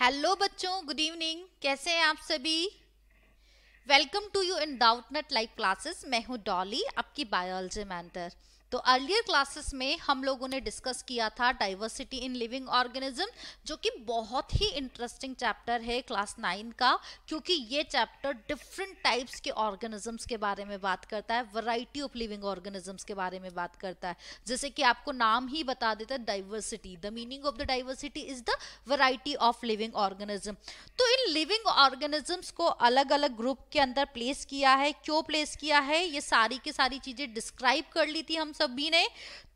Hello बच्चों good evening कैसे हैं आप सभी welcome to you in nut live classes मैं हूं डॉली आपकी बायोलॉजी मैंटर तो अर्लियर क्लासेस में हम लोगों ने डिस्कस किया था डाइवर्सिटी इन लिविंग ऑर्गेनिज्म जो कि बहुत ही इंटरेस्टिंग चैप्टर है क्लास नाइन का क्योंकि ये चैप्टर डिफरेंट टाइप्स के ऑर्गेनिजम्स के बारे में बात करता है वराइटी ऑफ लिविंग ऑर्गेनिजम्स के बारे में बात करता है जैसे कि आपको नाम ही बता देता है diversity the meaning of the diversity is the variety of living organism तो इन लिविंग ऑर्गेनिजम्स को अलग अलग ग्रुप के अंदर प्लेस किया है क्यों प्लेस किया है ये सारी की सारी चीज़ें डिस्क्राइब कर ली थी हम सभी ने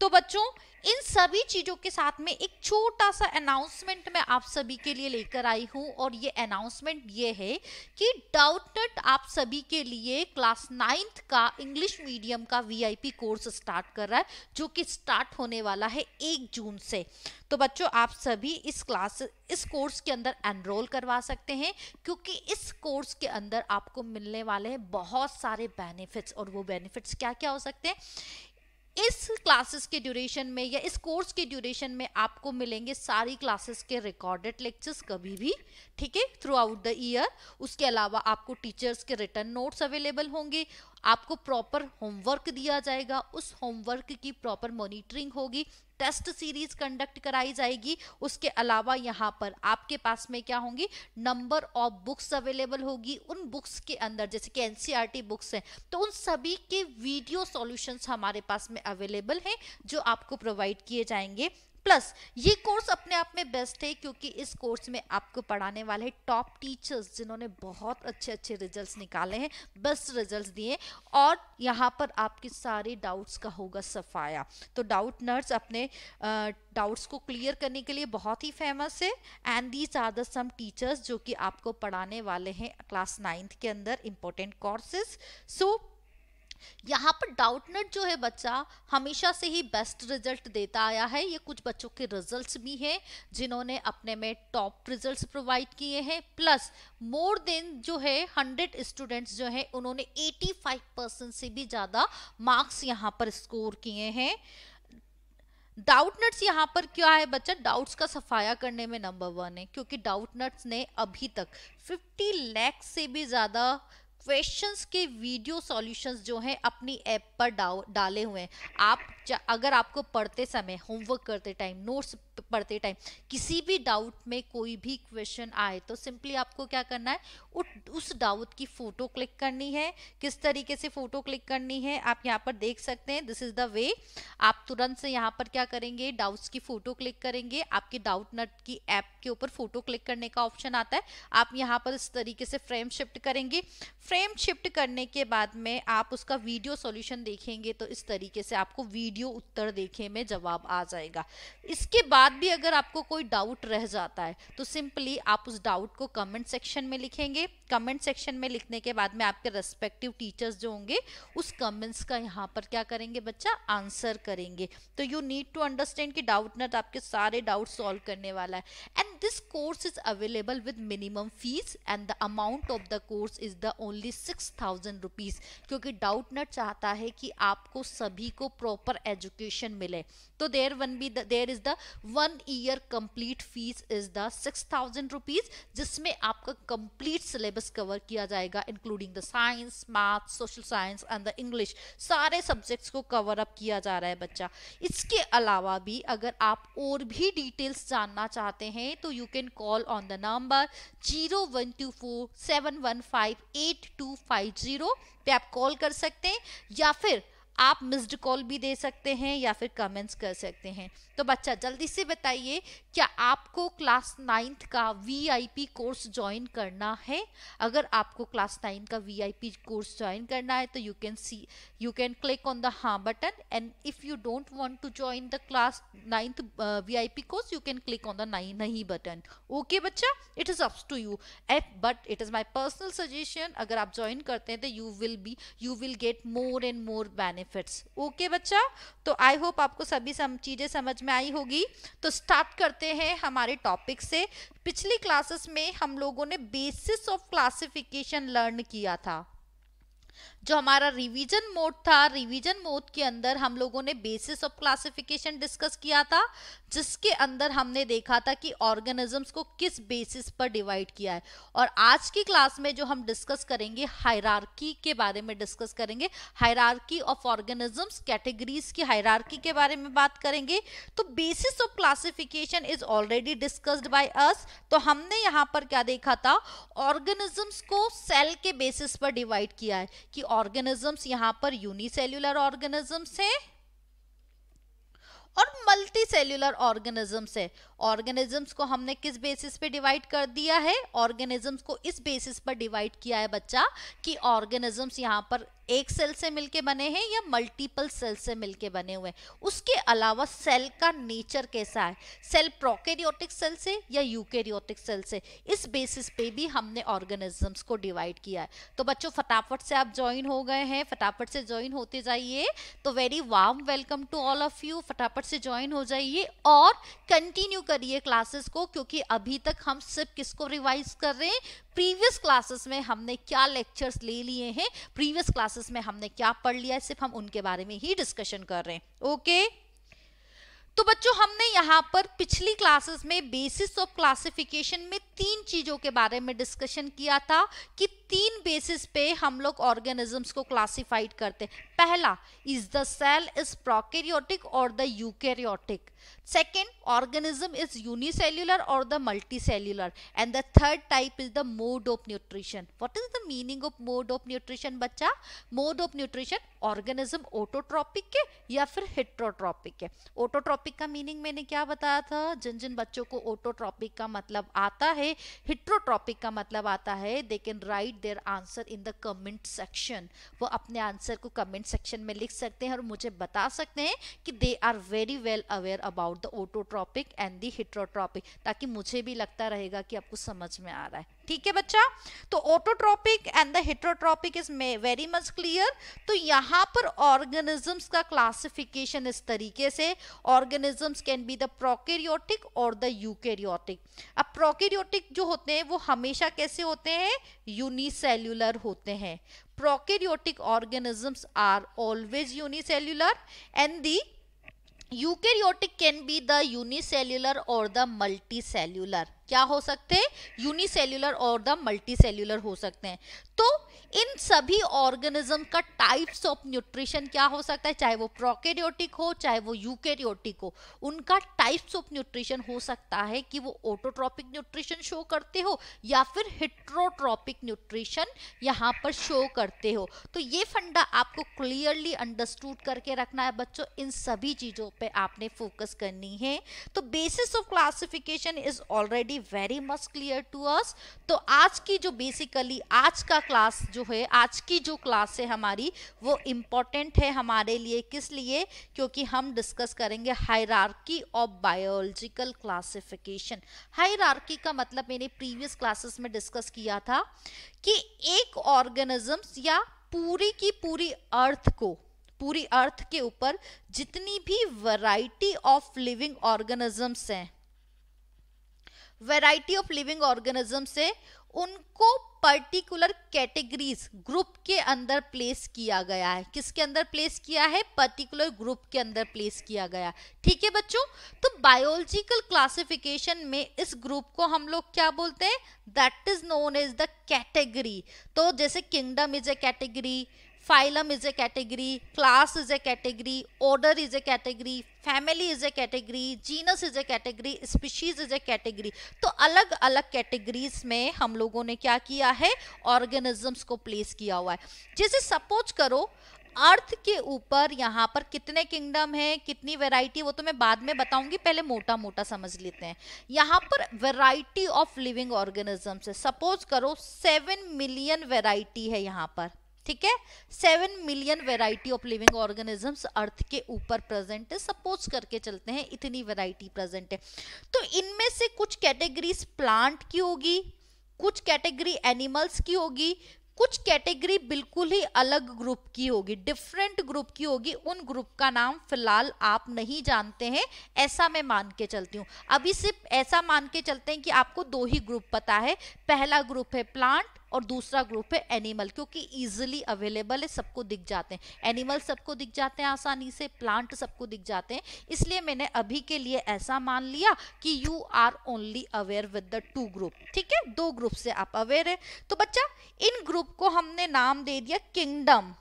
तो बच्चों इन सभी चीज़ों के साथ में एक छोटा सा अनाउंसमेंट मैं आप सभी के लिए लेकर आई हूं और ये अनाउंसमेंट ये है कि डाउटनेट आप सभी के लिए क्लास नाइन्थ का इंग्लिश मीडियम का वीआईपी कोर्स स्टार्ट कर रहा है जो कि स्टार्ट होने वाला है एक जून से तो बच्चों आप सभी इस क्लास इस कोर्स के अंदर एनरोल करवा सकते हैं क्योंकि इस कोर्स के अंदर आपको मिलने वाले हैं बहुत सारे बेनिफिट्स और वो बेनिफिट्स क्या क्या हो सकते हैं इस क्लासेस के ड्यूरेशन में या इस कोर्स के ड्यूरेशन में आपको मिलेंगे सारी क्लासेस के रिकॉर्डेड लेक्चर्स कभी भी ठीक है थ्रू आउट द ईयर उसके अलावा आपको टीचर्स के रिटर्न नोट्स अवेलेबल होंगे आपको प्रॉपर होमवर्क दिया जाएगा उस होमवर्क की प्रॉपर मॉनिटरिंग होगी टेस्ट सीरीज कंडक्ट कराई जाएगी उसके अलावा यहाँ पर आपके पास में क्या होंगी नंबर ऑफ बुक्स अवेलेबल होगी उन बुक्स के अंदर जैसे कि एनसीईआरटी बुक्स e हैं तो उन सभी के वीडियो सॉल्यूशंस हमारे पास में अवेलेबल हैं जो आपको प्रोवाइड किए जाएंगे प्लस ये कोर्स अपने आप में बेस्ट है क्योंकि इस कोर्स में आपको पढ़ाने वाले टॉप टीचर्स जिन्होंने बहुत अच्छे अच्छे रिजल्ट्स निकाले हैं बेस्ट रिजल्ट्स दिए और यहाँ पर आपके सारे डाउट्स का होगा सफाया तो डाउट नर्स अपने डाउट्स को क्लियर करने के लिए बहुत ही फेमस है and these are the some teachers जो कि आपको पढ़ाने वाले हैं क्लास नाइन्थ के अंदर इम्पोर्टेंट कोर्सेज सो so, यहाँ पर डाउटनेट जो है बच्चा हमेशा से ही बेस्ट रिजल्ट देता आया है ये कुछ बच्चों के रिजल्ट्स भी हैं जिन्होंने अपने में टॉप रिजल्ट्स प्रोवाइड किए हैं प्लस मोर देन जो है हंड्रेड स्टूडेंट्स जो हैं उन्होंने फाइव परसेंट से भी ज़्यादा मार्क्स यहाँ पर स्कोर किए हैं डाउट नट्स यहाँ पर क्या है बच्चा डाउट्स का सफाया करने में नंबर वन है क्योंकि डाउट नट्स ने अभी तक फिफ्टी लैक्स से भी ज़्यादा क्वेश्चंस के वीडियो सॉल्यूशंस जो हैं अपनी ऐप पर डाले हुए हैं आप अगर आपको पढ़ते समय होमवर्क करते टाइम नोट्स पढ़ते टाइम किसी भी डाउट में कोई भी क्वेश्चन आए तो सिंपली आपको क्या करना है उ, उस डाउट की फ़ोटो क्लिक करनी है किस तरीके से फ़ोटो क्लिक करनी है आप यहाँ पर देख सकते हैं दिस इज़ द वे आप तुरंत से यहाँ पर क्या करेंगे डाउट्स की फ़ोटो क्लिक करेंगे आपके डाउट नट की ऐप के ऊपर फ़ोटो क्लिक करने का ऑप्शन आता है आप यहाँ पर इस तरीके से फ्रेम शिफ्ट करेंगे फ्रेम शिफ्ट करने के बाद में आप उसका वीडियो सोल्यूशन देखेंगे तो इस तरीके से आपको वीडियो उत्तर देखे में जवाब आ जाएगा इसके बाद बाद भी अगर आपको कोई डाउट रह जाता है तो सिंपली आप उस डाउट को कमेंट सेक्शन में लिखेंगे कमेंट सेक्शन में लिखने के बाद में आपके रेस्पेक्टिव टीचर्स जो होंगे उस कमेंट्स का यहाँ पर क्या करेंगे बच्चा आंसर करेंगे तो यू नीड टू अंडरस्टैंड कि डाउट नट आपके सारे डाउट सॉल्व करने वाला है and this course is available with minimum fees and the amount of the course is the only six thousand rupees क्योंकि डाउट नट चाहता है कि आपको सभी को प्रॉपर एजुकेशन मिले तो there one be there is the one year complete fees is the six thousand rupees जिसमें आपका कंप्लीट सिलेबस कवर किया जाएगा including the science math social science and the English सारे सब्जेक्ट्स को कवर अप किया जा रहा है बच्चा इसके अलावा भी अगर आप और भी डिटेल्स जानना चाहते हैं तो you can call on the number zero one two four seven one five eight two five zero पे आप कॉल कर सकते हैं या फिर आप मिस्ड कॉल भी दे सकते हैं या फिर कमेंट्स कर सकते हैं तो बच्चा जल्दी से बताइए क्या आपको क्लास नाइन्थ का वीआईपी कोर्स ज्वाइन करना है अगर आपको क्लास नाइन का वीआईपी कोर्स ज्वाइन करना है तो you can see you can click on the हाँ button and if you don't want to join the class ninth VIP course you can click on the नाइन नहीं button okay बच्चा it is up to you F but it is my personal suggestion अगर आप join करते हैं तो you will be you will get more and more benefit benefits okay बच्चा तो आई होप आपको सभी सम चीज़ें समझ में आई होगी तो स्टार्ट करते हैं हमारे टॉपिक से पिछली क्लासेस में हम लोगों ने बेसिस ऑफ क्लासिफिकेशन लर्न किया था जो हमारा रिवीजन मोड था रिवीजन मोड के अंदर हम लोगों ने बेसिस ऑफ क्लासिफिकेशन डिस्कस किया था जिसके अंदर हमने देखा था कि ऑर्गेनिजम्स को किस बेसिस पर डिवाइड किया है और आज की क्लास में जो हम डिस्कस करेंगे हायरार्की के बारे में डिस्कस करेंगे हायरार्की ऑफ ऑर्गेनिजम्स कैटेगरीज की हायरार्की के बारे में बात करेंगे तो basis of classification is already discussed by us तो हमने यहाँ पर क्या देखा था ऑर्गेनिजम्स को सेल के बेसिस पर डिवाइड किया है कि ऑर्गेनिजम्स यहां पर यूनिसेल्यूलर ऑर्गेनिजम्स है और मल्टी सेल्यूलर ऑर्गेनिजम्स है ऑर्गेनिजम्स को हमने किस बेसिस पे डिवाइड कर दिया है ऑर्गेनिजम्स को इस बेसिस पर डिवाइड किया है बच्चा कि ऑर्गेनिजम्स यहाँ पर एक सेल से मिलके बने हैं या मल्टीपल सेल से मिलके बने हुए हैं उसके अलावा सेल का नेचर कैसा है सेल प्रोकेरियोटिक सेल से या यूकेरियोटिक सेल से इस बेसिस पे भी हमने ऑर्गेनिजम्स को डिवाइड किया है तो बच्चों फटाफट से आप ज्वाइन हो गए हैं फटाफट से ज्वाइन होते जाइए तो very warm welcome to all of you फटाफट से ज्वाइन हो जाइए और कंटिन्यू करिए क्लासेस को क्योंकि अभी तक हम सिर्फ किसको रिवाइज कर रहे हैं प्रीवियस क्लासेस में हमने क्या लेक्चर्स ले लिए हैं प्रीवियस क्लासेस में हमने क्या पढ़ लिया सिर्फ हम उनके बारे में ही डिस्कशन कर रहे हैं ओके तो बच्चों हमने यहाँ पर पिछली क्लासेस में बेसिस ऑफ क्लासिफिकेशन में तीन चीज़ों के बारे में डिस्कशन किया था कि तीन बेसिस पे हम लोग ऑर्गेनिजम्स को क्लासिफाइड करते हैं पहला is the cell is prokaryotic और the eukaryotic second organism is is और the multi multicellular and the third type is the mode of nutrition what is the meaning of mode of nutrition बच्चा mode of nutrition organism autotrophic है या फिर heterotrophic है ओटोट्रॉपिक का meaning मैंने क्या बताया था जिन जिन बच्चों को ओटोट्रॉपिक का मतलब आता है हिट्रोट्रॉपिक का मतलब आता है they can write their answer in the comment section वो अपने आंसर को कमेंट सेक्शन में लिख सकते हैं और मुझे बता सकते हैं कि they are very well aware about about the autotrophic and the heterotrophic ताकि मुझे भी लगता रहेगा कि आपको समझ में आ रहा है ठीक है बच्चा तो autotrophic and the heterotrophic is very much clear तो यहाँ पर ऑर्गेनिजम्स का क्लासिफिकेशन इस तरीके से organisms can be the prokaryotic और द यूकेरियोटिक अब प्रोकेरियोटिक जो होते हैं वो हमेशा कैसे होते हैं यूनिसेल्यूलर होते हैं prokaryotic organisms are always unicellular and the Eukaryotic can be the unicellular or the multicellular. क्या हो सकते हैं यूनिसेल्यूलर और द मल्टीसेल्यूलर हो सकते हैं तो इन सभी ऑर्गेनिज्म का टाइप्स ऑफ न्यूट्रिशन क्या हो सकता है चाहे वो प्रोकेरियोटिक हो चाहे वो यूकेरियोटिक हो उनका टाइप्स ऑफ न्यूट्रिशन हो सकता है कि वो ऑटोट्रॉपिक न्यूट्रिशन शो करते हो या फिर हिट्रोट्रॉपिक न्यूट्रिशन यहाँ पर शो करते हो तो ये फंडा आपको क्लियरली अंडरस्टूड करके रखना है बच्चों इन सभी चीज़ों पर आपने फोकस करनी है तो basis of classification is already be very much clear to us तो आज की जो बेसिकली आज का क्लास जो है आज की जो क्लास है हमारी वो इम्पोर्टेंट है हमारे लिए किस लिए क्योंकि हम डिस्कस करेंगे hierarchy of biological classification hierarchy का मतलब मैंने प्रीवियस क्लासेस में डिस्कस किया था कि एक ऑर्गेनिजम्स या पूरी की पूरी अर्थ को पूरी अर्थ के ऊपर जितनी भी वैरायटी ऑफ लिविंग ऑर्गेनिजम्स हैं वैरायटी ऑफ लिविंग ऑर्गेनिज्म से उनको पर्टिकुलर कैटेगरीज ग्रुप के अंदर प्लेस किया गया है किसके अंदर प्लेस किया है पर्टिकुलर ग्रुप के अंदर प्लेस किया गया ठीक है बच्चों तो बायोलॉजिकल क्लासिफिकेशन में इस ग्रुप को हम लोग क्या बोलते हैं that is known as the category तो जैसे kingdom is a category phylum is a category class is a category order is a category family is a category genus is a category species is a category तो अलग अलग categories में हम लोगों ने क्या किया है ऑर्गेनिजम्स को प्लेस किया हुआ है जैसे सपोज करो अर्थ के ऊपर यहाँ पर कितने किंगडम है कितनी वैरायटी वो तो मैं बाद में बताऊंगी पहले मोटा मोटा समझ लेते हैं यहाँ पर वैरायटी ऑफ लिविंग ऑर्गेनिजम्स है सपोज करो सेवन मिलियन वैरायटी है यहाँ पर ठीक है seven million variety of living organisms earth के ऊपर प्रेजेंट है सपोज करके चलते हैं इतनी वेराइटी प्रेजेंट है तो इनमें से कुछ कैटेगरीज प्लांट की होगी कुछ कैटेगरी एनिमल्स की होगी कुछ कैटेगरी बिल्कुल ही अलग ग्रुप की होगी डिफरेंट ग्रुप की होगी उन ग्रुप का नाम फिलहाल आप नहीं जानते हैं ऐसा मैं मान के चलती हूँ अभी सिर्फ ऐसा मान के चलते हैं कि आपको दो ही ग्रुप पता है पहला ग्रुप है प्लांट और दूसरा ग्रुप है एनिमल क्योंकि इजिली अवेलेबल है सबको दिख जाते हैं एनिमल सबको दिख जाते हैं आसानी से प्लांट सबको दिख जाते हैं इसलिए मैंने अभी के लिए ऐसा मान लिया कि you are only aware with the two group ठीक है दो ग्रुप से आप अवेयर है तो बच्चा इन ग्रुप को हमने नाम दे दिया किंगडम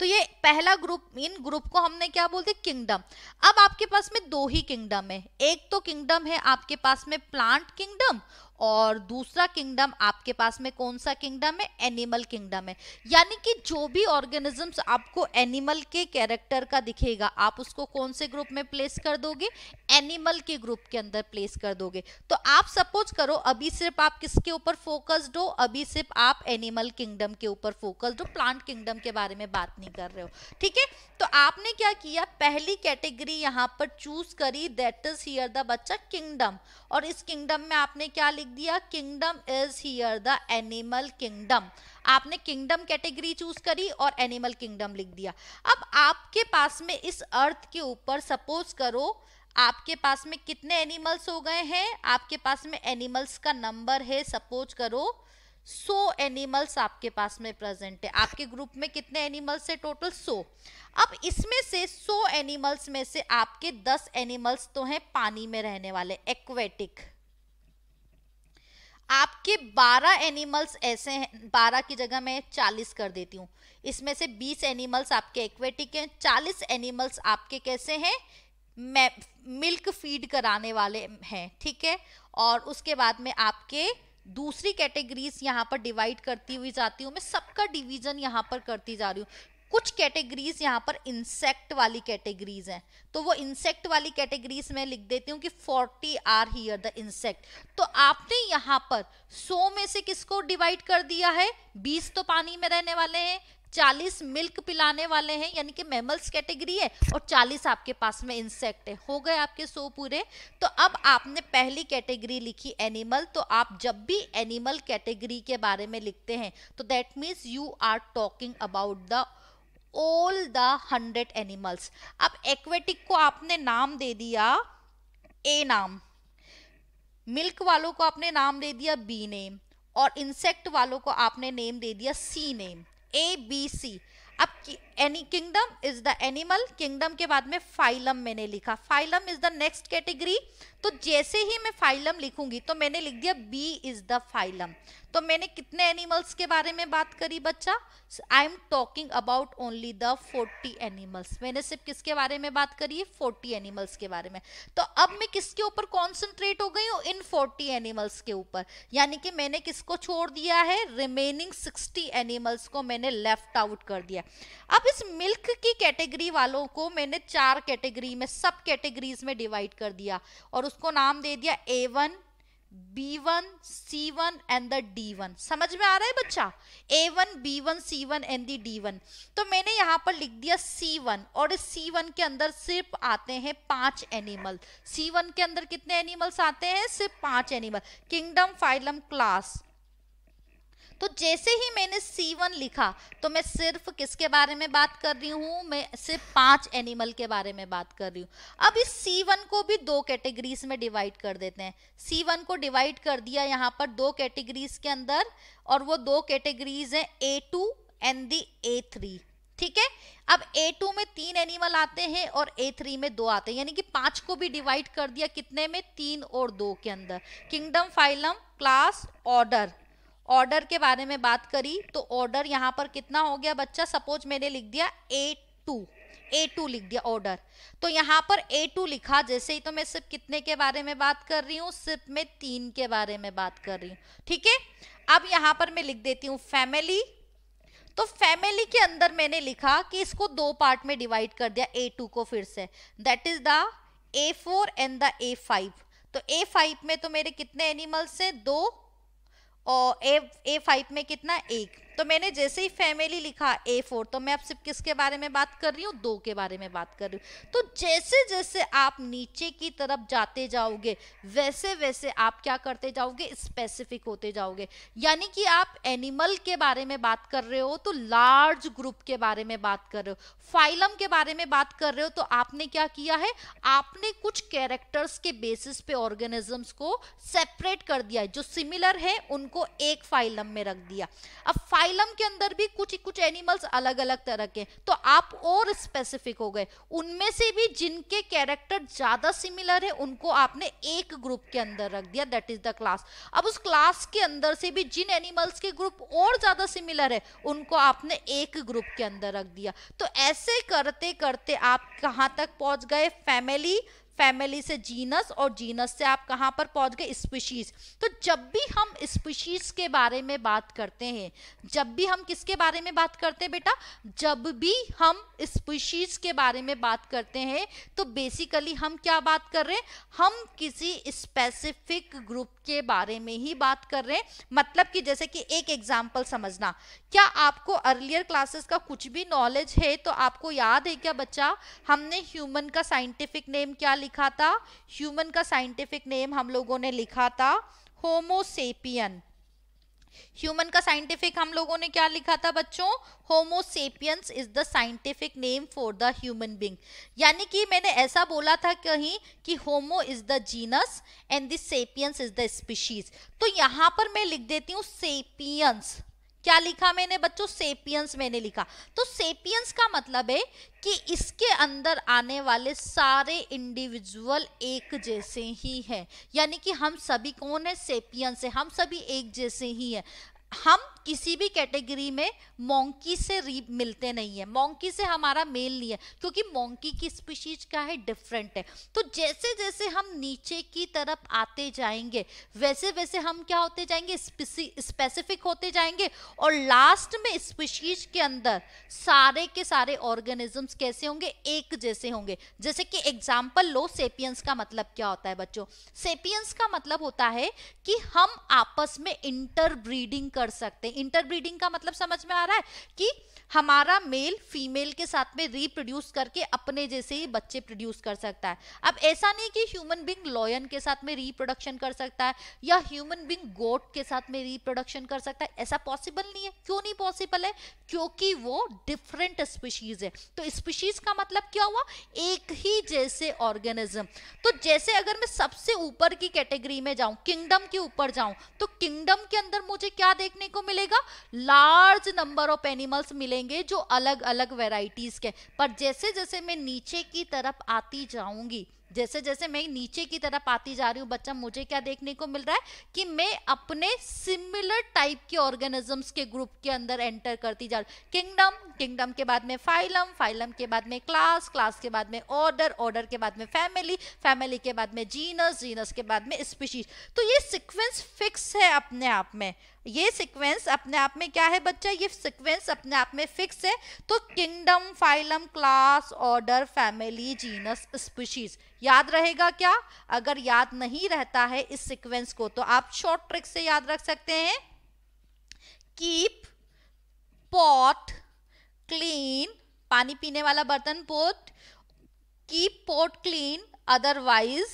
तो ये पहला ग्रुप इन ग्रुप को हमने क्या बोलते हैं किंगडम अब आपके पास में दो ही किंगडम है एक तो किंगडम है आपके पास में प्लांट किंगडम और दूसरा किंगडम आपके पास में कौन सा किंगडम है एनिमल किंगडम है यानी कि जो भी ऑर्गेनिजम्स आपको एनिमल के कैरेक्टर का दिखेगा आप उसको कौन से ग्रुप में प्लेस कर दोगे एनिमल के ग्रुप के अंदर प्लेस कर दोगे तो आप सपोज करो अभी सिर्फ आप किसके ऊपर फोकस्ड हो अभी सिर्फ आप एनिमल किंगडम के ऊपर फोकस्ड हो प्लांट किंगडम के बारे में बात नहीं कर रहे हो ठीक है तो आपने क्या किया पहली कैटेगरी यहाँ पर चूज करी दैट इज हियर द बच्चा किंगडम और इस किंगडम में आपने क्या लिखा लिख दिया kingdom is here the animal kingdom आपने किंगडम कैटेगरी चूज करी और एनिमल किंगडम लिख दिया अब आपके पास में इस अर्थ के ऊपर सपोज करो आपके पास में कितने एनिमल्स हो गए हैं आपके पास में एनिमल्स का नंबर है सपोज करो सो एनिमल्स आपके पास में प्रेजेंट है आपके ग्रुप में कितने एनिमल्स है टोटल सो अब इसमें से सो एनिमल्स में से आपके दस एनिमल्स तो हैं पानी में रहने वाले एक्वेटिक आपके 12 एनिमल्स ऐसे हैं 12 की जगह मैं 40 कर देती हूँ इसमें से 20 एनिमल्स आपके एक्वेटिक हैं 40 एनिमल्स आपके कैसे हैं मिल्क फीड कराने वाले हैं ठीक है और उसके बाद में आपके दूसरी कैटेगरीज यहाँ पर डिवाइड करती हुई जाती हूँ मैं सबका डिवीजन यहाँ पर करती जा रही हूँ कुछ कैटेगरीज यहाँ पर इंसेक्ट वाली कैटेगरीज हैं तो वो इंसेक्ट वाली कैटेगरीज में लिख देती हूँ कि 40 आर हियर द इंसेक्ट तो आपने यहाँ पर 100 में से किसको डिवाइड कर दिया है 20 तो पानी में रहने वाले हैं 40 मिल्क पिलाने वाले हैं यानी कि मेमल्स कैटेगरी है और 40 आपके पास में इंसेक्ट है हो गए आपके सो पूरे तो अब आपने पहली कैटेगरी लिखी एनिमल तो आप जब भी एनिमल कैटेगरी के बारे में लिखते हैं तो that means you are talking about the all the hundred animals अब एक्वेटिक को आपने नाम दे दिया ए नाम मिल्क वालों को आपने नाम दे दिया बी नेम और इंसेक्ट वालों को आपने नेम दे दिया सी नेम ए बी सी अब any kingdom is the animal kingdom के बाद में फाइलम मैंने लिखा phylum is the next category तो जैसे ही मैं फाइलम लिखूंगी तो मैंने लिख दिया बी इज द फाइलम तो मैंने कितने एनिमल्स के बारे में बात करी बच्चा I am talking about only the forty animals मैंने सिर्फ किसके बारे में बात करी है फोर्टी एनिमल्स के बारे में तो अब मैं किसके ऊपर कॉन्सेंट्रेट हो गई हूँ इन फोर्टी एनिमल्स के ऊपर यानी कि मैंने किसको छोड़ दिया है रिमेनिंग सिक्सटी एनिमल्स को मैंने लेफ्ट आउट कर दिया अब इस मिल्क की कैटेगरी वालों को मैंने चार कैटेगरी में सब कैटेगरीज में डिवाइड कर दिया और उसको नाम दे दिया A one B one C one and the D one समझ में आ रहा है बच्चा A one B one C one and the D one तो मैंने यहाँ पर लिख दिया सी वन और इस सी वन के अंदर सिर्फ आते हैं पांच एनिमल सी वन के अंदर कितने एनिमल्स आते हैं सिर्फ पांच एनिमल किंगडम फाइलम क्लास तो जैसे ही मैंने C1 लिखा तो मैं सिर्फ किसके बारे में बात कर रही हूँ मैं सिर्फ पांच एनिमल के बारे में बात कर रही हूँ अब इस C1 को भी दो कैटेगरीज में डिवाइड कर देते हैं C1 को डिवाइड कर दिया यहाँ पर दो कैटेगरीज के अंदर और वो दो कैटेगरीज हैं A two and the A three ठीक है अब A2 में तीन एनिमल आते हैं और A3 में दो आते हैं यानी कि पांच को भी डिवाइड कर दिया कितने में तीन और दो के अंदर kingdom phylum class order order के बारे में बात करी तो ऑर्डर यहाँ पर कितना हो गया बच्चा सपोज मैंने लिख दिया ए टू ए टू लिख दिया ऑर्डर तो यहाँ पर ए टू लिखा जैसे ही तो मैं सिर्फ कितने के बारे में बात कर रही हूँ सिर्फ मैं तीन के बारे में बात कर रही हूँ ठीक है अब यहाँ पर मैं लिख देती हूँ फैमिली तो फैमिली के अंदर मैंने लिखा कि इसको दो पार्ट में डिवाइड कर दिया ए टू को फिर से that is the A four and the A five तो ए फाइव में तो मेरे कितने एनिमल्स हैं दो और ए ए फाइव में कितना एक तो मैंने जैसे ही फैमिली लिखा ए फोर तो मैं अब सिर्फ किसके बारे में बात कर रही हूँ दो के बारे में बात कर रही हूँ तो जैसे जैसे आप नीचे की तरफ जाते जाओगे वैसे वैसे आप क्या करते जाओगे स्पेसिफिक होते जाओगे यानी कि आप एनिमल के बारे में बात कर रहे हो तो लार्ज ग्रुप के बारे में बात कर रहे हो फाइलम के बारे में बात कर रहे हो तो आपने क्या किया है आपने कुछ कैरेक्टर्स के बेसिस पे ऑर्गेनिजम्स को सेपरेट कर दिया है जो सिमिलर है उनको एक फाइलम में रख दिया अब फाइल फाइलम के अंदर भी कुछ कुछ एनिमल्स अलग अलग तरह के तो आप और स्पेसिफिक हो गए उनमें से भी जिनके कैरेक्टर ज्यादा सिमिलर है उनको आपने एक ग्रुप के अंदर रख दिया दैट इज द क्लास अब उस क्लास के अंदर से भी जिन एनिमल्स के ग्रुप और ज्यादा सिमिलर है उनको आपने एक ग्रुप के अंदर रख दिया तो ऐसे करते करते आप कहाँ तक पहुंच गए फैमिली फैमिली से जीनस और जीनस से आप कहाँ पर पहुँच गए स्पीशीज तो जब भी हम स्पीशीज के बारे में बात करते हैं जब भी हम किसके बारे में बात करते हैं बेटा जब भी हम स्पीशीज के बारे में बात करते हैं तो बेसिकली हम क्या बात कर रहे हैं हम किसी स्पेसिफिक ग्रुप के बारे में ही बात कर रहे हैं मतलब कि जैसे कि एक एग्जाम्पल समझना क्या आपको अर्लियर क्लासेस का कुछ भी नॉलेज है तो आपको याद है क्या बच्चा हमने ह्यूमन का साइंटिफिक नेम क्या लिया लिखा था ह्यूमन का साइंटिफिक नेम हम लोगों ने लिखा था होमोसेपियन ह्यूमन का साइंटिफिक हम लोगों ने क्या लिखा था बच्चों homo sapiens is the scientific name for the human being यानी कि मैंने ऐसा बोला था कहीं कि homo is the genus and the sapiens is the species तो यहां पर मैं लिख देती हूँ सेपियंस क्या लिखा मैंने बच्चों सेपियंस मैंने लिखा तो सेपियंस का मतलब है कि इसके अंदर आने वाले सारे इंडिविजुअल एक जैसे ही हैं यानी कि हम सभी कौन है सेपियंस है हम सभी एक जैसे ही हैं हम किसी भी कैटेगरी में मोंकी से मिलते नहीं है मोंकी से हमारा मेल नहीं है क्योंकि मोंकी की स्पीशीज का है डिफरेंट है तो जैसे जैसे हम नीचे की तरफ आते जाएंगे वैसे वैसे हम क्या होते जाएंगे स्पेसिफिक होते जाएंगे और लास्ट में स्पीशीज के अंदर सारे के सारे ऑर्गेनिजम्स कैसे होंगे एक जैसे होंगे जैसे कि एग्जाम्पल लो सेपियंस का मतलब क्या होता है बच्चों सेपियंस का मतलब होता है कि हम आपस में इंटरब्रीडिंग कर कर सकते हैं इंटरब्रीडिंग का मतलब समझ में आ रहा है कि हमारा मेल फीमेल के साथ में रिप्रोड्यूस करके अपने जैसे ही बच्चे प्रोड्यूस कर सकता है अब ऐसा नहीं कि ह्यूमन बींग लॉयन के साथ में रिप्रोडक्शन कर सकता है या ह्यूमन बींग गोट के साथ में रिप्रोडक्शन कर सकता है ऐसा पॉसिबल नहीं है क्यों नहीं पॉसिबल है क्योंकि वो डिफरेंट स्पीशीज है तो स्पीशीज का मतलब क्या हुआ एक ही जैसे ऑर्गेनिज्म तो जैसे अगर मैं सबसे ऊपर की कैटेगरी में जाऊं किंगडम के ऊपर जाऊं तो किंगडम के अंदर मुझे क्या देखने को मिलेगा लार्ज नंबर ऑफ एनिमल्स मिलेगा मिलेंगे जो अलग अलग वेराइटीज़ के पर जैसे जैसे मैं नीचे की तरफ आती जाऊंगी जैसे जैसे मैं नीचे की तरफ आती जा रही हूँ बच्चा मुझे क्या देखने को मिल रहा है कि मैं अपने सिमिलर टाइप के ऑर्गेनिजम्स के ग्रुप के अंदर एंटर करती जा रही हूँ किंगडम किंगडम के बाद में फाइलम फाइलम के बाद में क्लास क्लास के बाद में ऑर्डर ऑर्डर के बाद में फैमिली फैमिली के बाद में जीनस जीनस के बाद में स्पीशीज तो ये सिक्वेंस फिक्स है अपने आप में ये सीक्वेंस अपने आप में क्या है बच्चा ये सीक्वेंस अपने आप में फिक्स है तो kingdom phylum class order family genus species याद रहेगा क्या अगर याद नहीं रहता है इस सीक्वेंस को तो आप शॉर्ट ट्रिक से याद रख सकते हैं कीप पॉट क्लीन पानी पीने वाला बर्तन pot keep pot clean otherwise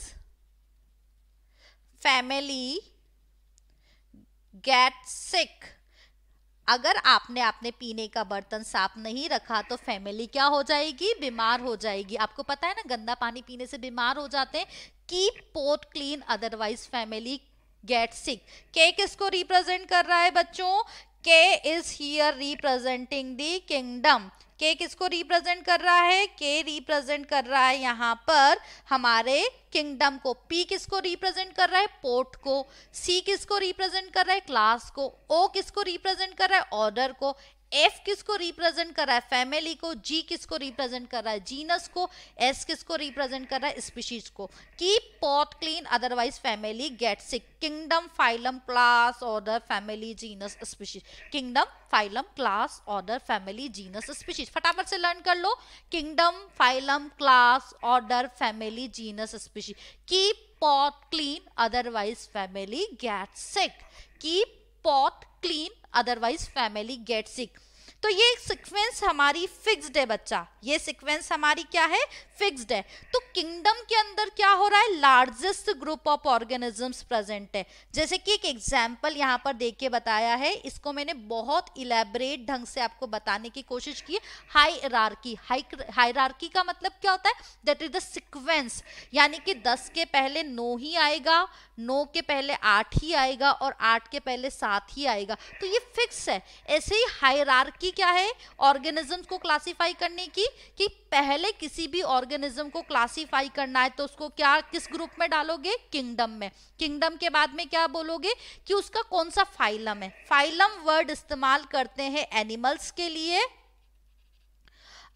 family get sick अगर आपने आपने पीने का बर्तन साफ नहीं रखा तो फैमिली क्या हो जाएगी बीमार हो जाएगी आपको पता है ना गंदा पानी पीने से बीमार हो जाते हैं keep pot clean otherwise family get sick K किसको रिप्रेजेंट कर रहा है बच्चों K is here representing the kingdom K किसको रिप्रेजेंट कर रहा है के रिप्रेजेंट कर रहा है यहाँ पर हमारे किंगडम को पी किसको रिप्रेजेंट कर रहा है पोर्ट को सी किसको रिप्रेजेंट कर रहा है क्लास को ओ किसको रिप्रेजेंट कर रहा है ऑर्डर को एफ किसको रिप्रेजेंट कर रहा है फैमिली को जी किसको रिप्रेजेंट कर रहा है जीनस को एस किसको रिप्रेजेंट कर रहा है स्पीशीज को keep pot clean otherwise family get sick kingdom phylum class order family genus species kingdom phylum class order family genus species फटाफट से लर्न कर लो kingdom phylum class order family genus species keep pot clean otherwise family get sick keep pot clean otherwise family get sick तो ये sequence हमारी fixed है बच्चा ये सिक्वेंस हमारी क्या है फिक्स्ड है तो किंगडम के अंदर क्या हो रहा है largest group of organisms present है जैसे कि एक एग्जाम्पल यहाँ पर देख के बताया है इसको मैंने बहुत इलेबरेट ढंग से आपको बताने की कोशिश की हाई रार्की हाई का मतलब क्या होता है दैट इज द सिक्वेंस यानी कि दस के पहले नो ही आएगा नो के पहले आठ ही आएगा और आठ के पहले सात ही आएगा तो ये फिक्स है ऐसे ही हाई क्या है ऑर्गेनिजम्स को क्लासीफाई करने की कि पहले किसी भी ऑर्गेनिज्म को क्लासीफाई करना है तो उसको क्या किस ग्रुप में डालोगे किंगडम में किंगडम के बाद में क्या बोलोगे कि उसका कौन सा फाइलम है फाइलम वर्ड इस्तेमाल करते हैं एनिमल्स के लिए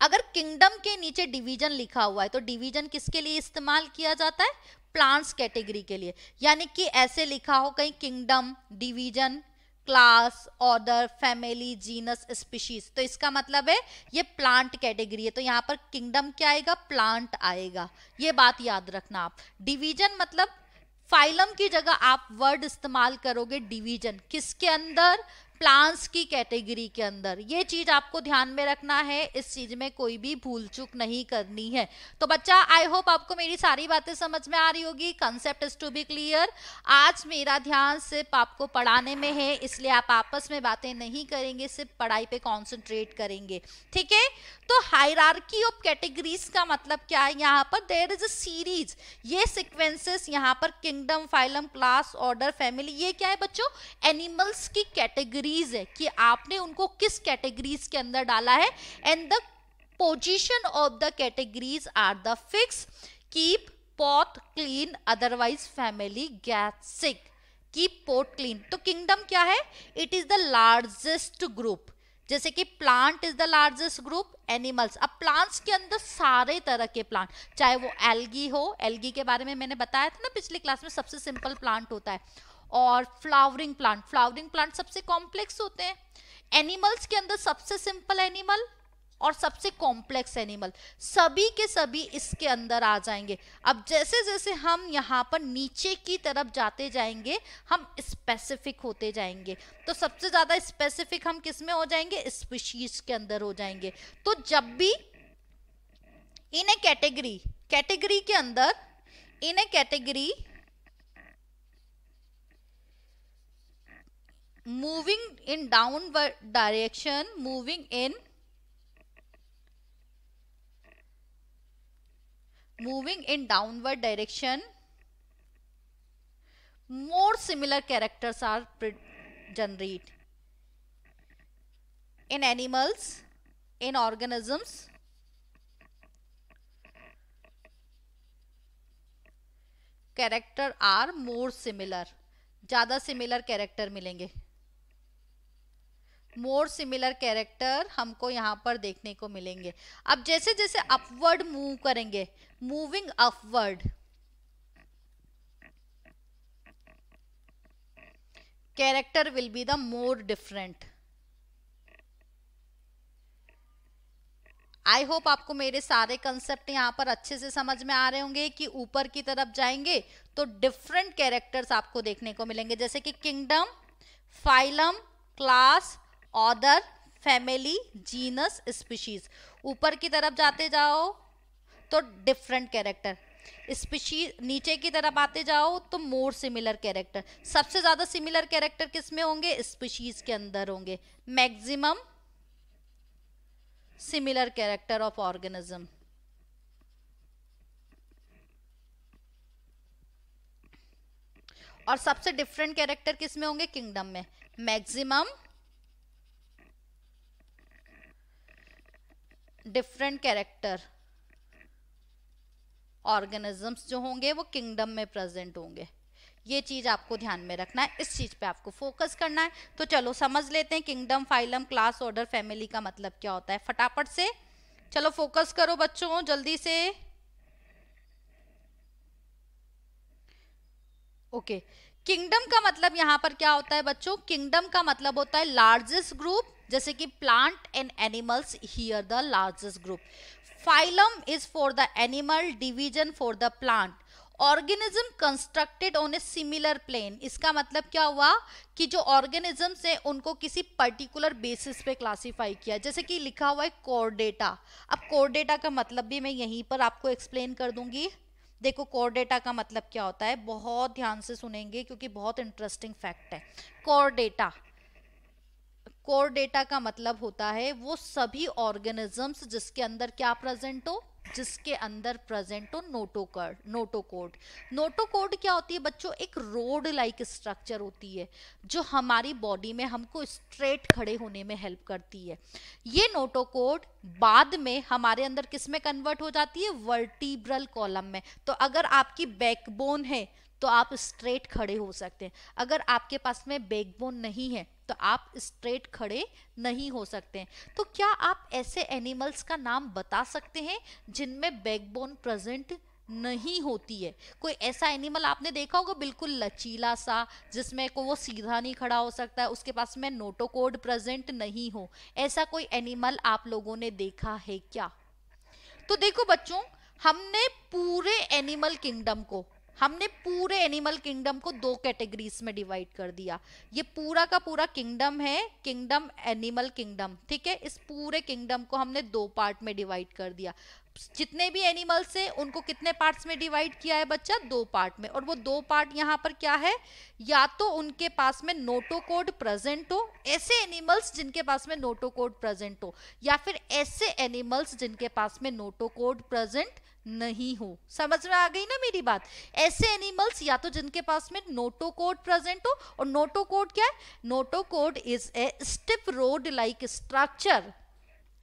अगर किंगडम के नीचे डिवीजन लिखा हुआ है तो डिवीजन किसके लिए इस्तेमाल किया जाता है प्लांट्स कैटेगरी के लिए यानी कि ऐसे लिखा हो कहीं kingdom division class order family genus species तो इसका मतलब है ये प्लांट कैटेगरी है तो यहाँ पर किंगडम क्या आएगा प्लांट आएगा ये बात याद रखना आप डिवीजन मतलब फाइलम की जगह आप वर्ड इस्तेमाल करोगे डिवीजन किसके अंदर प्लांट्स की कैटेगरी के अंदर ये चीज आपको ध्यान में रखना है इस चीज में कोई भी भूल चूक नहीं करनी है तो बच्चा आई होप आपको मेरी सारी बातें समझ में आ रही होगी concept is to be clear आज मेरा ध्यान सिर्फ आपको पढ़ाने में है इसलिए आप आपस में बातें नहीं करेंगे सिर्फ पढ़ाई पे कॉन्सेंट्रेट करेंगे ठीक है तो हायरार्की ऑफ कैटेगरीज का मतलब क्या है यहाँ पर देर इज अ सीरीज ये सिक्वेंसेस यहाँ पर kingdom phylum class order family ये क्या है बच्चों एनिमल्स की कैटेगरी कैटेगरीज है कि आपने उनको किस कैटेगरीज के अंदर डाला है and the position of the categories are the fix keep pot clean otherwise family get sick keep pot clean तो किंगडम क्या है it is the largest group जैसे कि plant is the largest group animals अब plants के अंदर सारे तरह के प्लांट चाहे वो एल्गी हो एल्गी के बारे में मैंने बताया था ना पिछली क्लास में सबसे सिंपल प्लांट होता है और फ्लावरिंग प्लांट फ्लावरिंग प्लांट सबसे कॉम्प्लेक्स होते हैं एनिमल्स के अंदर सबसे सिंपल एनिमल और सबसे कॉम्प्लेक्स एनिमल सभी के सभी इसके अंदर आ जाएंगे अब जैसे जैसे हम यहाँ पर नीचे की तरफ जाते जाएंगे हम स्पेसिफिक होते जाएंगे तो सबसे ज़्यादा स्पेसिफिक हम किस में हो जाएंगे स्पीशीज के अंदर हो जाएंगे तो जब भी इन ए कैटेगरी कैटेगरी के अंदर in a category moving in downward direction moving in moving in downward direction more similar characters are generate in animals in organisms character are more similar ज्यादा सिमिलर कैरेक्टर मिलेंगे more similar character हमको यहाँ पर देखने को मिलेंगे अब जैसे जैसे अपवर्ड मूव करेंगे moving upward character will be the more different I hope आपको मेरे सारे कंसेप्ट यहाँ पर अच्छे से समझ में आ रहे होंगे कि ऊपर की तरफ जाएंगे तो डिफरेंट कैरेक्टर्स आपको देखने को मिलेंगे जैसे कि kingdom phylum class order family genus species ऊपर की तरफ जाते जाओ तो डिफरेंट कैरेक्टर स्पीशीज नीचे की तरफ आते जाओ तो मोर सिमिलर कैरेक्टर सबसे ज़्यादा सिमिलर कैरेक्टर किस में होंगे स्पीशीज के अंदर होंगे maximum similar character of organism और सबसे डिफरेंट कैरेक्टर किस में होंगे किंगडम में मैक्सिमम डिफरेंट कैरेक्टर ऑर्गेनिजम्स जो होंगे वो किंगडम में प्रेजेंट होंगे ये चीज आपको ध्यान में रखना है इस चीज पे आपको फोकस करना है तो चलो समझ लेते हैं kingdom phylum class order family का मतलब क्या होता है फटाफट से चलो फोकस करो बच्चों जल्दी से ओके okay. किंगडम का मतलब यहाँ पर क्या होता है बच्चों किंगडम का मतलब होता है लार्जेस्ट ग्रुप जैसे कि plant and animals here the largest group phylum is for the animal division for the plant organism constructed on a similar plan इसका मतलब क्या हुआ कि जो ऑर्गेनिजम्स हैं उनको किसी पर्टिकुलर बेसिस पे क्लासिफाई किया जैसे कि लिखा हुआ है डेटा अब डेटा का मतलब भी मैं यहीं पर आपको एक्सप्लेन कर दूंगी देखो कोर डेटा का मतलब क्या होता है बहुत ध्यान से सुनेंगे क्योंकि बहुत इंटरेस्टिंग फैक्ट है कोर डेटा कोर डेटा का मतलब होता है वो सभी ऑर्गेनिजम्स जिसके अंदर क्या प्रेजेंट हो जिसके अंदर प्रेजेंट हो कोड नोटोकोड नोटोकोड क्या होती है बच्चों एक रोड लाइक स्ट्रक्चर होती है जो हमारी बॉडी में हमको स्ट्रेट खड़े होने में हेल्प करती है ये नोटोकोड बाद में हमारे अंदर किस में कन्वर्ट हो जाती है वर्टिब्रल कॉलम में तो अगर आपकी बैकबोन है तो आप स्ट्रेट खड़े हो सकते हैं अगर आपके पास में बैकबोन नहीं है तो आप स्ट्रेट खड़े नहीं हो सकते हैं तो क्या आप ऐसे एनिमल्स का नाम बता सकते हैं जिनमें बैकबोन प्रेजेंट नहीं होती है कोई ऐसा एनिमल आपने देखा होगा बिल्कुल लचीला सा जिसमें को वो सीधा नहीं खड़ा हो सकता है उसके पास में नोटोकोड प्रेजेंट नहीं हो ऐसा कोई एनिमल आप लोगों ने देखा है क्या तो देखो बच्चों हमने पूरे एनिमल किंगडम को हमने पूरे एनिमल किंगडम को दो कैटेगरीज में डिवाइड कर दिया ये पूरा का पूरा किंगडम है किंगडम एनिमल किंगडम ठीक है इस पूरे किंगडम को हमने दो पार्ट में डिवाइड कर दिया जितने भी एनिमल्स हैं उनको कितने पार्ट्स में डिवाइड किया है बच्चा दो पार्ट में और वो दो पार्ट यहाँ पर क्या है या तो उनके पास में नोटोकोड प्रेजेंट हो ऐसे एनिमल्स जिनके पास में नोटोकोड प्रेजेंट हो या फिर ऐसे एनिमल्स जिनके पास में नोटोकोड प्रेजेंट नहीं हो समझ में आ गई ना मेरी बात ऐसे एनिमल्स या तो जिनके पास में नोटो कोड प्रेजेंट हो और नोटो कोड क्या है notochord is a stiff rod like structure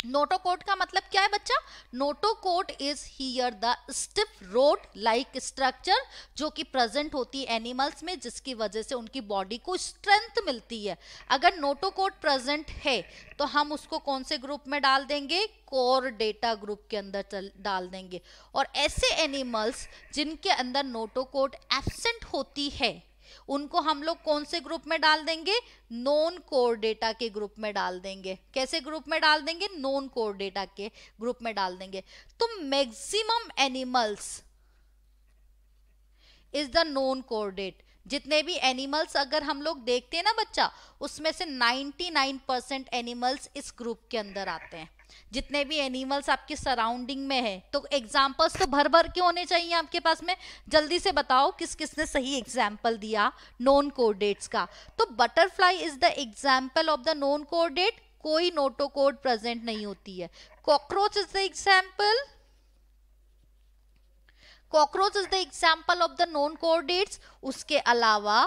notochord का मतलब क्या है बच्चा notochord is here the stiff rod like structure जो कि प्रेजेंट होती है एनिमल्स में जिसकी वजह से उनकी बॉडी को स्ट्रेंथ मिलती है अगर नोटोकोट प्रेजेंट है तो हम उसको कौन से ग्रुप में डाल देंगे कोर डेटा ग्रुप के अंदर चल डाल देंगे और ऐसे एनिमल्स जिनके अंदर नोटोकोट एबसेंट होती है उनको हम लोग कौन से ग्रुप में डाल देंगे नॉन कोर डेटा के ग्रुप में डाल देंगे कैसे ग्रुप में डाल देंगे नॉन कोर डेटा के ग्रुप में डाल देंगे तो maximum animals is the non chordata जितने भी एनिमल्स अगर हम लोग देखते हैं ना बच्चा उसमें से 99 परसेंट एनिमल्स इस ग्रुप के अंदर आते हैं जितने भी एनिमल्स आपके सराउंडिंग में है तो एग्जाम्पल्स तो भर भर के होने चाहिए आपके पास में जल्दी से बताओ किस किसने सही एग्जाम्पल दिया नॉन कोडेट्स का तो butterfly is the example of the non कोडेट कोई नोटोकोड प्रेजेंट नहीं होती है cockroach is the example cockroach is the example of the non chordates उसके अलावा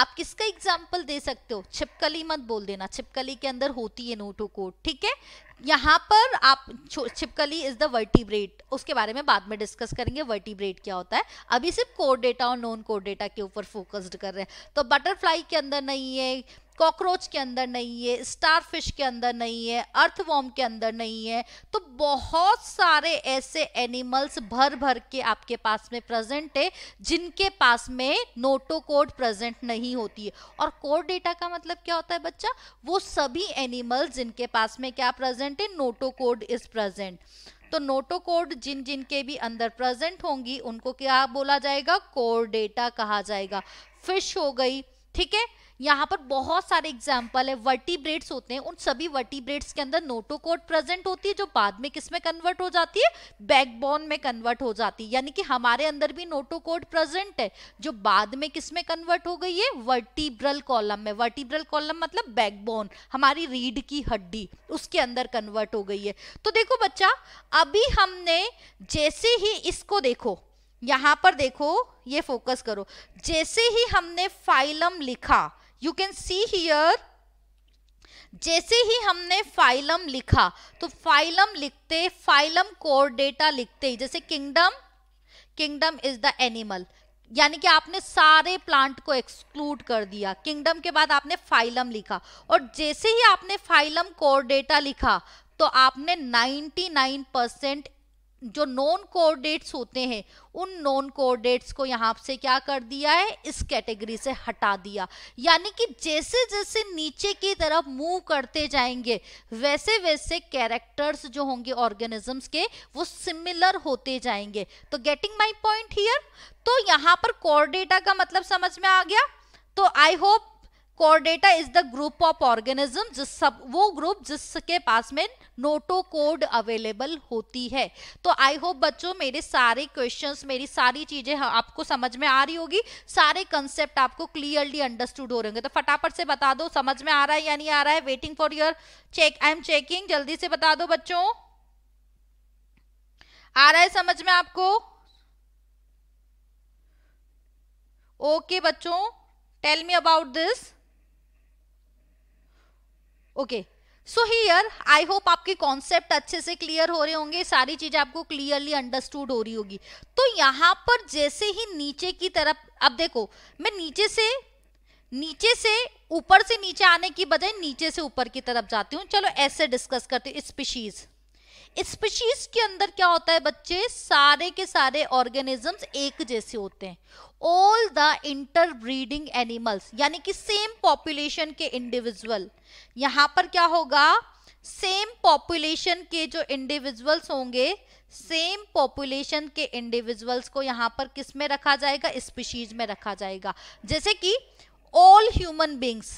आप किसका एग्जाम्पल दे सकते हो छिपकली मत बोल देना छिपकली के अंदर होती है नोटो कोड ठीक है यहाँ पर आप छिपकली इज द वर्टिब्रेट उसके बारे में बाद में डिस्कस करेंगे वर्टिब्रेट क्या होता है अभी सिर्फ कोर डेटा और नॉन कोर डेटा के ऊपर फोकस्ड कर रहे हैं तो बटरफ्लाई के अंदर नहीं है कॉकरोच के अंदर नहीं है स्टारफिश के अंदर नहीं है अर्थवॉर्म के अंदर नहीं है तो बहुत सारे ऐसे एनिमल्स भर भर के आपके पास में प्रेजेंट है जिनके पास में नोटो कोड प्रेजेंट नहीं होती है और कोड डेटा का मतलब क्या होता है बच्चा वो सभी एनिमल्स जिनके पास में क्या प्रेजेंट है नोटो कोड इज प्रेजेंट तो कोड जिन जिन के भी अंदर प्रेजेंट होंगी उनको क्या बोला जाएगा कोर डेटा कहा जाएगा फिश हो गई ठीक है यहाँ पर बहुत सारे एग्जाम्पल है वर्टिब्रेट्स होते हैं उन सभी वर्टिब्रेट्स के अंदर नोटोकोड प्रेजेंट होती है जो बाद में किस में कन्वर्ट हो जाती है बैकबोन में कन्वर्ट हो जाती है यानी कि हमारे अंदर भी नोटोकोड प्रेजेंट है जो बाद में किस में कन्वर्ट हो गई है वर्टिब्रल कॉलम में वर्टिब्रल कॉलम मतलब बैकबोन हमारी रीढ़ की हड्डी उसके अंदर कन्वर्ट हो गई है तो देखो बच्चा अभी हमने जैसे ही इसको देखो यहाँ पर देखो ये फोकस करो जैसे ही हमने फाइलम लिखा यू कैन सी हियर जैसे ही हमने फाइलम लिखा तो फाइलम लिखते फाइलम कोर डेटा लिखते ही जैसे kingdom kingdom is the animal यानी कि आपने सारे प्लांट को एक्सक्लूड कर दिया किंगडम के बाद आपने फाइलम लिखा और जैसे ही आपने फाइलम कोर डेटा लिखा तो आपने 99 परसेंट जो नॉन डेट्स होते हैं उन नॉन डेट्स को यहाँ से क्या कर दिया है इस कैटेगरी से हटा दिया यानी कि जैसे जैसे नीचे की तरफ मूव करते जाएंगे वैसे वैसे कैरेक्टर्स जो होंगे ऑर्गेनिजम्स के वो सिमिलर होते जाएंगे तो गेटिंग माई पॉइंट हियर तो यहाँ पर डेटा का मतलब समझ में आ गया तो I hope data is the group of organism जिस सब वो ग्रुप जिसके पास में नोटो कोड अवेलेबल होती है तो आई होप बच्चों मेरे सारे क्वेश्चंस मेरी सारी चीजें आपको समझ में आ रही होगी सारे कंसेप्ट आपको क्लियरली अंडरस्टूड हो रहे होंगे तो फटाफट से बता दो समझ में आ रहा है या नहीं आ रहा है waiting for your check I am checking जल्दी से बता दो बच्चों आ रहा है समझ में आपको ओके okay, बच्चों tell me about this okay so here I hope आपके कॉन्सेप्ट अच्छे से क्लियर हो रहे होंगे सारी चीजें आपको क्लियरली अंडरस्टूड हो रही होगी तो यहां पर जैसे ही नीचे की तरफ अब देखो मैं नीचे से नीचे से ऊपर से नीचे आने की बजाय नीचे से ऊपर की तरफ जाती हूँ चलो ऐसे डिस्कस करती हूँ स्पीशीज़ स्पीशीज के अंदर क्या होता है बच्चे सारे के सारे ऑर्गेनिजम्स एक जैसे होते हैं ऑल द इंटरब्रीडिंग एनिमल्स यानी कि सेम पॉपुलेशन के इंडिविजुअल यहां पर क्या होगा सेम पॉपुलेशन के जो इंडिविजुअल्स होंगे सेम पॉपुलेशन के इंडिविजुअल्स को यहां पर किस में रखा जाएगा स्पीशीज में रखा जाएगा जैसे कि all human beings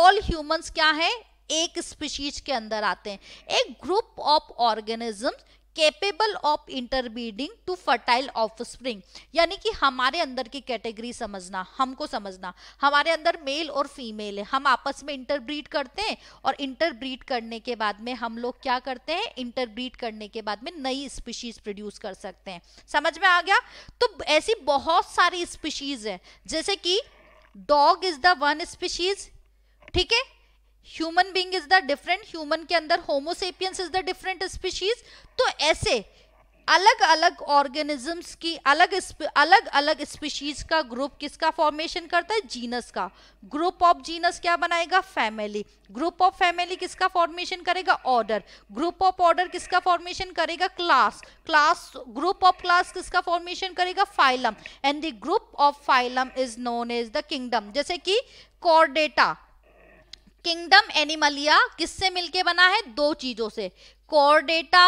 all humans क्या है एक स्पीशीज के अंदर आते हैं एक group of organisms capable of interbreeding to fertile offspring यानी कि हमारे अंदर की कैटेगरी समझना हमको समझना हमारे अंदर मेल और फीमेल है हम आपस में इंटरब्रीड करते हैं और इंटरब्रीड करने के बाद में हम लोग क्या करते हैं इंटरब्रीड करने के बाद में नई स्पीशीज प्रोड्यूस कर सकते हैं समझ में आ गया तो ऐसी बहुत सारी स्पीशीज है जैसे कि dog is the one species ठीक है human being is the different human के अंदर homo sapiens is the different species तो ऐसे अलग अलग ऑर्गेनिजम्स की अलग अलग अलग स्पीशीज का ग्रुप किसका फॉर्मेशन करता है जीनस का ग्रुप ऑफ जीनस क्या बनाएगा फैमिली ग्रुप ऑफ फैमिली किसका फॉर्मेशन करेगा ऑर्डर ग्रुप ऑफ ऑर्डर किसका फॉर्मेशन करेगा class class group of class किसका फॉर्मेशन करेगा phylum and the group of phylum is known as the kingdom जैसे कि कॉर्डेटा किंगडम एनिमलिया किससे मिलके बना है दो चीजों से कॉर्डेटा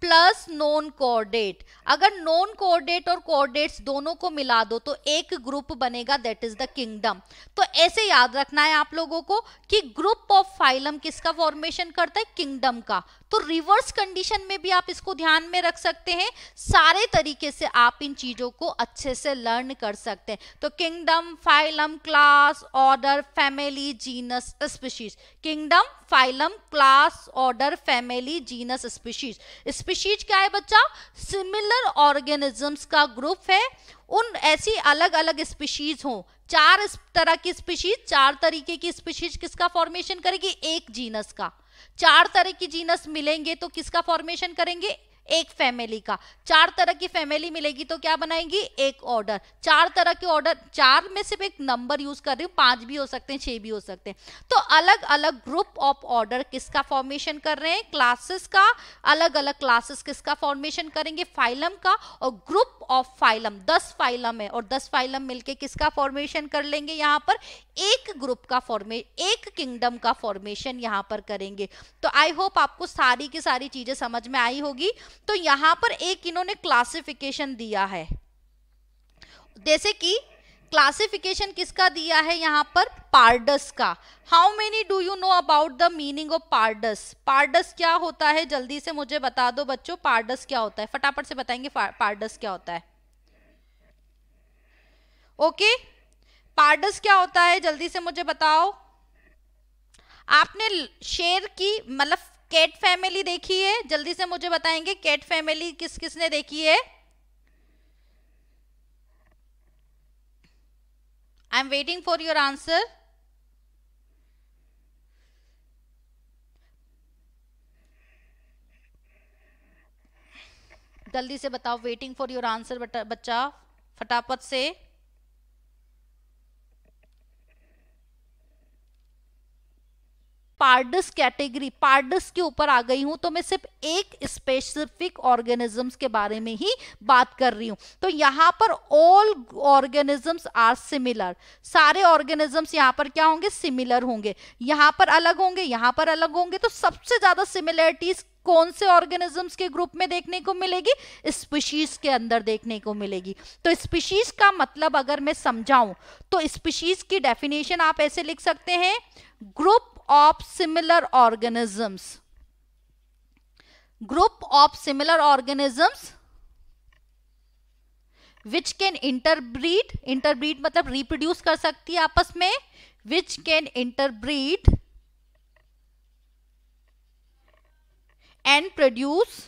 प्लस नॉन कॉर्डेट अगर नॉन कोऑर्डिनेट और कोऑर्डिनेट्स दोनों को मिला दो तो एक ग्रुप बनेगा दैट इज द किंगडम तो ऐसे याद रखना है आप लोगों को कि ग्रुप ऑफ फाइलम किसका फॉर्मेशन करता है किंगडम का तो रिवर्स कंडीशन में भी आप इसको ध्यान में रख सकते हैं सारे तरीके से आप इन चीजों को अच्छे से लर्न कर सकते हैं तो kingdom phylum class order family genus species kingdom phylum class order family genus species species क्या है बच्चा सिमिलर सेलुलर ऑर्गेनिजम्स का ग्रुप है उन ऐसी अलग अलग स्पीशीज हो चार तरह की स्पीशीज चार तरीके की स्पीशीज किसका फॉर्मेशन करेगी एक जीनस का चार तरह की जीनस मिलेंगे तो किसका फॉर्मेशन करेंगे एक फैमिली का चार तरह की फैमिली मिलेगी तो क्या बनाएंगी एक ऑर्डर चार तरह के ऑर्डर चार में सिर्फ एक नंबर यूज कर रही हूँ पांच भी हो सकते हैं छह भी हो सकते हैं तो अलग अलग ग्रुप ऑफ ऑर्डर किसका फॉर्मेशन कर रहे हैं क्लासेस का अलग अलग क्लासेस किसका फॉर्मेशन करेंगे फाइलम का और ग्रुप ऑफ फाइलम दस फाइलम है और दस फाइलम मिलकर किसका फॉर्मेशन कर लेंगे यहाँ पर एक ग्रुप का फॉर्मे एक किंगडम का फॉर्मेशन यहाँ पर करेंगे तो आई होप आपको सारी की सारी चीजें समझ में आई होगी तो यहां पर एक इन्होंने क्लासिफिकेशन दिया है जैसे कि क्लासिफिकेशन किसका दिया है यहाँ पर पार्डस का how many do you know about the meaning of pardus pardus क्या होता है जल्दी से मुझे बता दो बच्चों पार्डस क्या होता है फटाफट से बताएंगे पार्डस क्या होता है ओके okay? पार्डस क्या होता है जल्दी से मुझे बताओ आपने शेर की मतलब कैट फैमिली देखी है जल्दी से मुझे बताएंगे कैट फैमिली किस किसने देखी है I am waiting for your answer जल्दी से बताओ वेटिंग फॉर योर आंसर बच्चा फटाफट से पार्डस कैटेगरी पार्डस के ऊपर आ गई हूं तो मैं सिर्फ एक स्पेसिफिक ऑर्गेनिजम्स के बारे में ही बात कर रही हूं तो यहां पर ऑल ऑर्गेनिजम्स आर सिमिलर सारे ऑर्गेनिजम्स यहां पर क्या होंगे सिमिलर होंगे यहां पर अलग होंगे यहां पर अलग होंगे तो सबसे ज्यादा सिमिलरिटीज कौन से ऑर्गेनिजम्स के ग्रुप में देखने को मिलेगी स्पीशीज के अंदर देखने को मिलेगी तो स्पीशीज का मतलब अगर मैं समझाऊं तो स्पीशीज की डेफिनेशन आप ऐसे लिख सकते हैं group of similar organisms group of similar organisms which can interbreed interbreed मतलब रिप्रोड्यूस कर सकती है आपस में which can interbreed and produce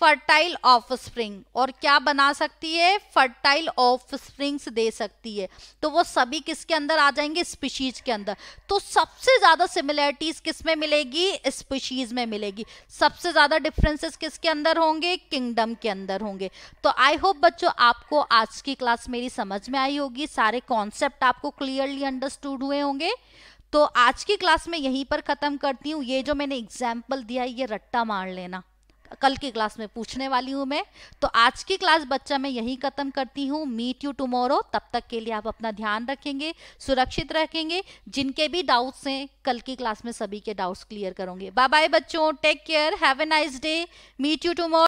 fertile offspring और क्या बना सकती है फर्टाइल ऑफ स्प्रिंग्स दे सकती है तो वो सभी किसके अंदर आ जाएंगे स्पीशीज के अंदर तो सबसे ज़्यादा सिमिलैरिटीज किस में मिलेगी स्पीशीज में मिलेगी सबसे ज़्यादा डिफरेंसेस किसके अंदर होंगे किंगडम के अंदर होंगे तो आई होप बच्चों आपको आज की क्लास मेरी समझ में आई होगी सारे कॉन्सेप्ट आपको क्लियरली अंडरस्टूड हुए होंगे तो आज की क्लास में यहीं पर ख़त्म करती हूँ ये जो मैंने एग्जाम्पल दिया है ये रट्टा मार लेना कल की क्लास में पूछने वाली हूँ मैं तो आज की क्लास बच्चा मैं यही ख़त्म करती हूँ मीट यू टुमोरो तब तक के लिए आप अपना ध्यान रखेंगे सुरक्षित रखेंगे जिनके भी डाउट्स हैं कल की क्लास में सभी के डाउट्स क्लियर करोगे बाय बाय बच्चों take care have a nice day meet you tomorrow